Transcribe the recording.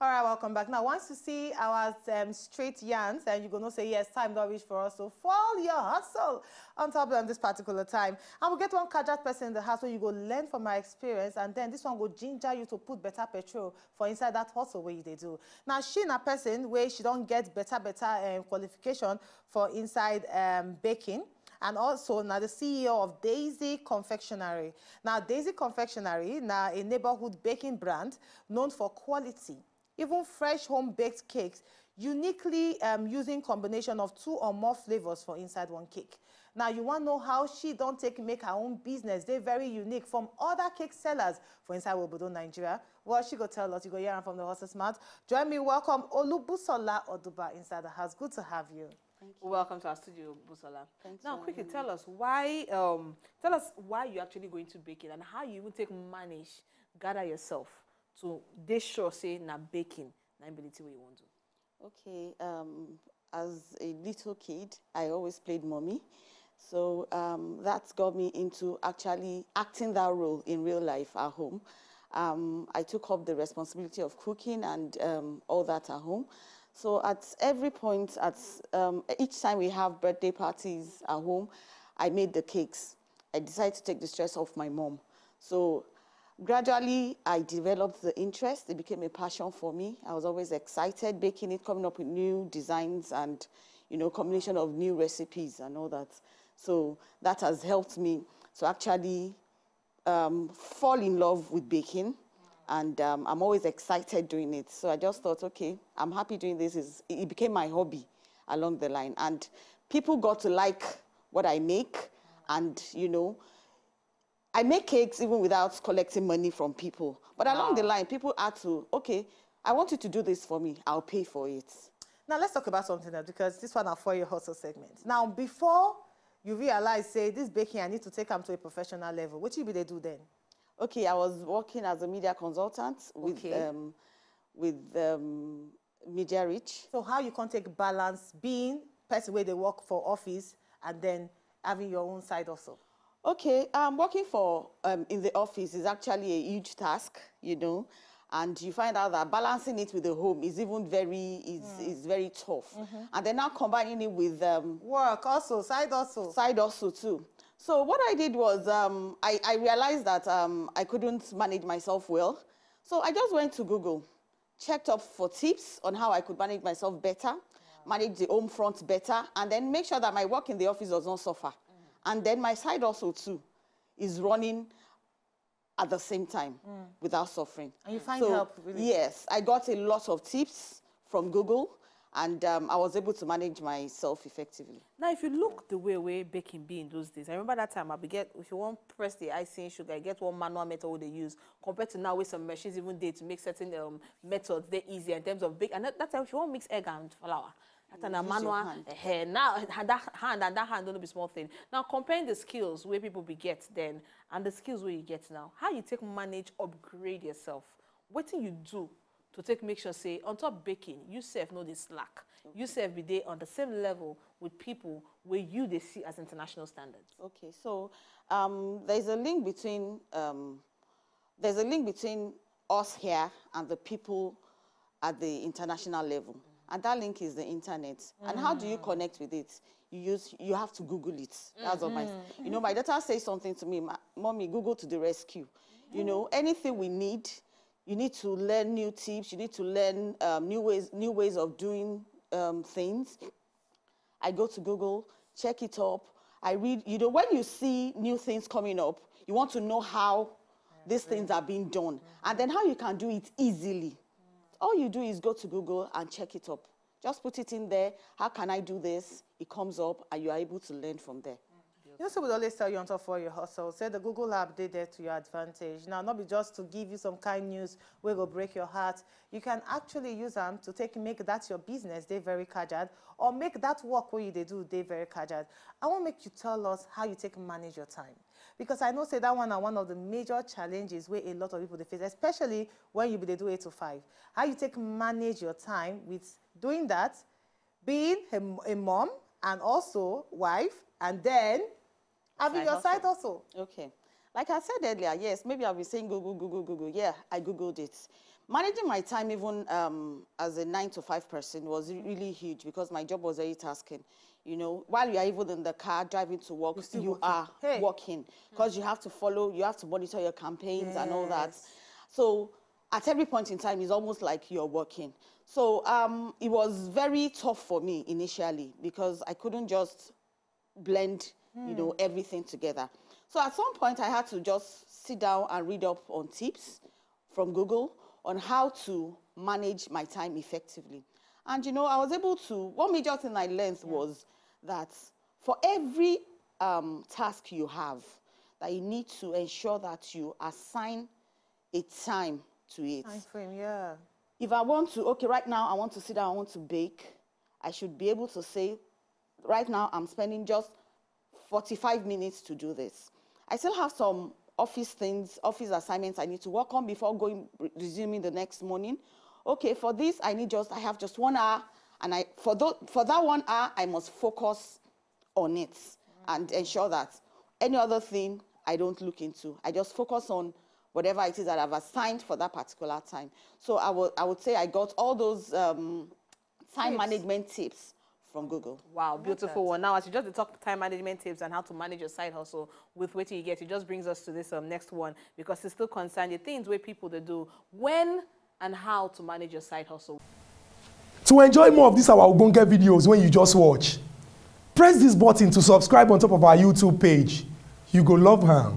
All right, welcome back. Now, once you see our um, straight yarns, and you're going to say, yes, time don't reach for us, so fall your hustle on top of this particular time. And we'll get one kajak person in the house where you go learn from my experience, and then this one will ginger you to put better petrol for inside that hustle where they do. Now, she in a person where she don't get better, better um, qualification for inside um, baking and also now the CEO of Daisy Confectionery. Now, Daisy Confectionery, now a neighborhood baking brand known for quality even fresh home-baked cakes, uniquely um, using combination of two or more flavors for inside one cake. Now, you want to know how she don't take make her own business. They're very unique from other cake sellers for inside Wobodo, Nigeria. Well, she go tell us. You go hear from the horse's mouth. Join me. Welcome Olubusola Oduba inside the house. Good to have you. Thank you. Welcome to our studio, Busola. Thanks now, quickly tell us why. Um, tell us why you're actually going to bake it and how you even take manage gather yourself to dey sure say na baking na im be the thing wey you wan do. okay um, as a little kid i always played mummy so um, that got me into actually acting that role in real life at home. Um, I took up the responsibility of cooking and um, all that at home. So at every point, at um, each time we have birthday parties at home, I made the cakes. I decided to take the stress off my mom. So Gradually, I developed the interest. It became a passion for me. I was always excited baking it, coming up with new designs and, you know, combination of new recipes and all that. So that has helped me to actually um, fall in love with baking. And um, I'm always excited doing it. So I just thought, okay, I'm happy doing this. It's, it became my hobby along the line. And people got to like what I make and, you know, I make cakes even without collecting money from people. But wow. along the line, people had to, okay, I want you to do this for me. I'll pay for it. Now let's talk about something else because this one are for your hustle segment. Now before you realize, say this baking, I need to take them to a professional level. What you be they do then? Okay, I was working as a media consultant with okay. um, with um, Media Reach. So how you can take balance being person where they work for office and then having your own side also? Okay, um, working for um, in the office is actually a huge task, you know, and you find out that balancing it with the home is even very is mm. is very tough, mm -hmm. and then now combining it with um, work also side also side also too. So what I did was um, I, I realized that um, I couldn't manage myself well, so I just went to Google, checked up for tips on how I could manage myself better, manage the home front better, and then make sure that my work in the office does not suffer. And then my side also too is running at the same time mm. without suffering. And you find so, help, really? Yes, I got a lot of tips from Google and um, I was able to manage myself effectively. Now, if you look the way we baking be in those days, I remember that time I would get, if you want to press the icing sugar, I get one manual method they use compared to now with some machines even there to make certain um, methods, they're easier in terms of bake. And that, that time if you want mix egg and flour, and na manual hand. Eh, now that hand and that hand don't be small thing now comparing the skills where people be get then and the skills where you get now how you take manage upgrade yourself What do you do to take make sure say on top baking you serve no this slack you serve be on the same level with people where you they see as international standards. okay so um, there's a link between um, there's a link between us here and the people at the international level. Mm -hmm and that link is the internet. Mm. And how do you mm. connect with it? You use you have to Google it. That's mm -hmm. my mm-hmm. you know, my daughter says something to me, mommy, Google to the rescue. Mm. You know, anything we need, you need to learn new tips, you need to learn um, new ways, new ways of doing um, things. I go to Google, check it up. I read, you know, when you see new things coming up, you want to know how these things are being done mm-hmm. and then how you can do it easily all you do is go to Google and check it up. Just put it in there. How can I do this? It comes up and you are able to learn from there. You also would always tell you on top for your hustle. Say the Google app did that to your advantage. Now, not be just to give you some kind news we will break your heart. You can actually use them to take make that your business they very cajad or make that work where you they do they very cajad. I want make you tell us how you take manage your time because I know say that one are one of the major challenges where a lot of people they face, especially when you be they do eight to five. How you take manage your time with doing that, being a, a mom and also wife, and then I'll be your side also. Okay. Like I said earlier, yes, maybe I'll be saying Google, Google, Google, Google. Yeah, I Googled it. Managing my time even um, as a nine to five person was really huge because my job was very tasking. You know, while you are even in the car driving to work, you working. are hey. working because you have to follow, you have to monitor your campaigns yes. and all that. So at every point in time, it's almost like you're working. So um, it was very tough for me initially because I couldn't just blend mm. you hmm. know, everything together. So at some point, I had to just sit down and read up on tips from Google on how to manage my time effectively. And you know, I was able to, one major thing I learned yeah. was that for every um, task you have, that you need to ensure that you assign a time to it. Time frame, yeah. If I want to, okay, right now I want to sit down, I want to bake, I should be able to say, right now I'm spending just 45 minutes to do this. I still have some office things, office assignments I need to work on before going resuming the next morning. Okay, for this I need just I have just one hour, and I for for that one hour I must focus on it and ensure that any other thing I don't look into. I just focus on whatever it is that I've assigned for that particular time. So I would I would say I got all those um, time tips. management tips from Google. Wow, beautiful one. Now, as you just talk time management tips and how to manage your side hustle with what you get, it just brings us to this um, next one because it's still concerned the things where people they do when and how to manage your side hustle. To enjoy more of these our Ubunga videos when you just watch, press this button to subscribe on top of our YouTube page. You go love her.